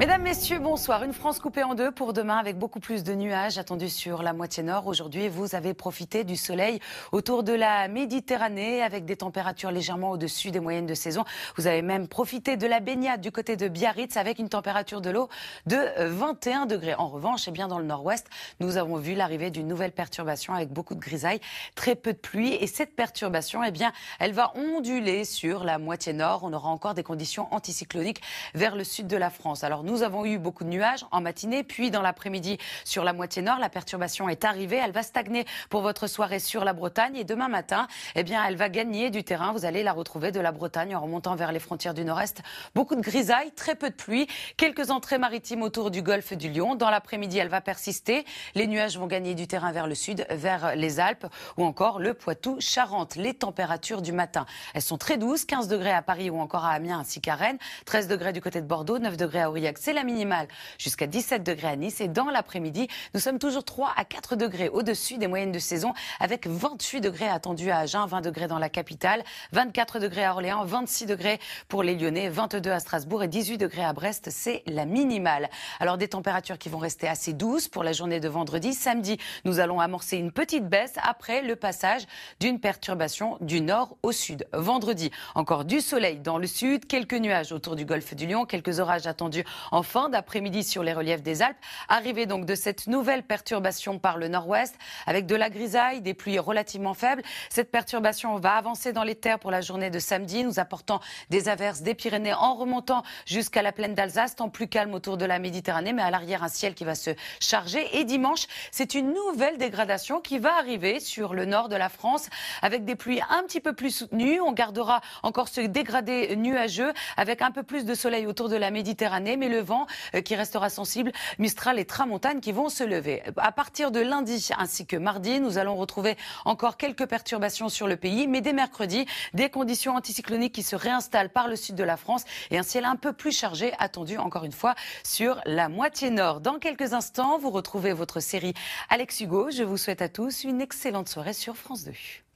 Mesdames, Messieurs, bonsoir. Une France coupée en deux pour demain avec beaucoup plus de nuages attendus sur la moitié nord. Aujourd'hui, vous avez profité du soleil autour de la Méditerranée avec des températures légèrement au-dessus des moyennes de saison. Vous avez même profité de la baignade du côté de Biarritz avec une température de l'eau de 21 euh, degrés. En revanche, et eh bien dans le nord-ouest, nous avons vu l'arrivée d'une nouvelle perturbation avec beaucoup de grisailles, très peu de pluie. Et cette perturbation, eh bien, elle va onduler sur la moitié nord. On aura encore des conditions anticycloniques vers le sud de la France. Alors, nous avons eu beaucoup de nuages en matinée, puis dans l'après-midi sur la moitié nord. La perturbation est arrivée. Elle va stagner pour votre soirée sur la Bretagne. Et demain matin, eh bien, elle va gagner du terrain. Vous allez la retrouver de la Bretagne en remontant vers les frontières du nord-est. Beaucoup de grisailles, très peu de pluie, quelques entrées maritimes autour du golfe du Lyon. Dans l'après-midi, elle va persister. Les nuages vont gagner du terrain vers le sud, vers les Alpes ou encore le Poitou-Charentes. Les températures du matin, elles sont très douces. 15 degrés à Paris ou encore à Amiens ainsi qu'à Rennes. 13 degrés du côté de Bordeaux, 9 degrés à Aurillac c'est la minimale, jusqu'à 17 degrés à Nice. Et dans l'après-midi, nous sommes toujours 3 à 4 degrés au-dessus des moyennes de saison, avec 28 degrés attendus à Agen, 20 degrés dans la capitale, 24 degrés à Orléans, 26 degrés pour les Lyonnais, 22 à Strasbourg et 18 degrés à Brest. C'est la minimale. Alors des températures qui vont rester assez douces pour la journée de vendredi. Samedi, nous allons amorcer une petite baisse après le passage d'une perturbation du nord au sud. Vendredi, encore du soleil dans le sud, quelques nuages autour du golfe du Lion, quelques orages attendus en fin d'après-midi sur les reliefs des Alpes. Arrivée donc de cette nouvelle perturbation par le nord-ouest avec de la grisaille, des pluies relativement faibles. Cette perturbation va avancer dans les terres pour la journée de samedi, nous apportant des averses des Pyrénées en remontant jusqu'à la plaine d'Alsace, temps plus calme autour de la Méditerranée, mais à l'arrière un ciel qui va se charger. Et dimanche, c'est une nouvelle dégradation qui va arriver sur le nord de la France avec des pluies un petit peu plus soutenues. On gardera encore ce dégradé nuageux avec un peu plus de soleil autour de la Méditerranée, mais le le vent euh, qui restera sensible, Mistral et Tramontane qui vont se lever. À partir de lundi ainsi que mardi, nous allons retrouver encore quelques perturbations sur le pays, mais dès mercredi, des conditions anticycloniques qui se réinstallent par le sud de la France et un ciel un peu plus chargé attendu encore une fois sur la moitié nord. Dans quelques instants, vous retrouvez votre série Alex Hugo. Je vous souhaite à tous une excellente soirée sur France 2.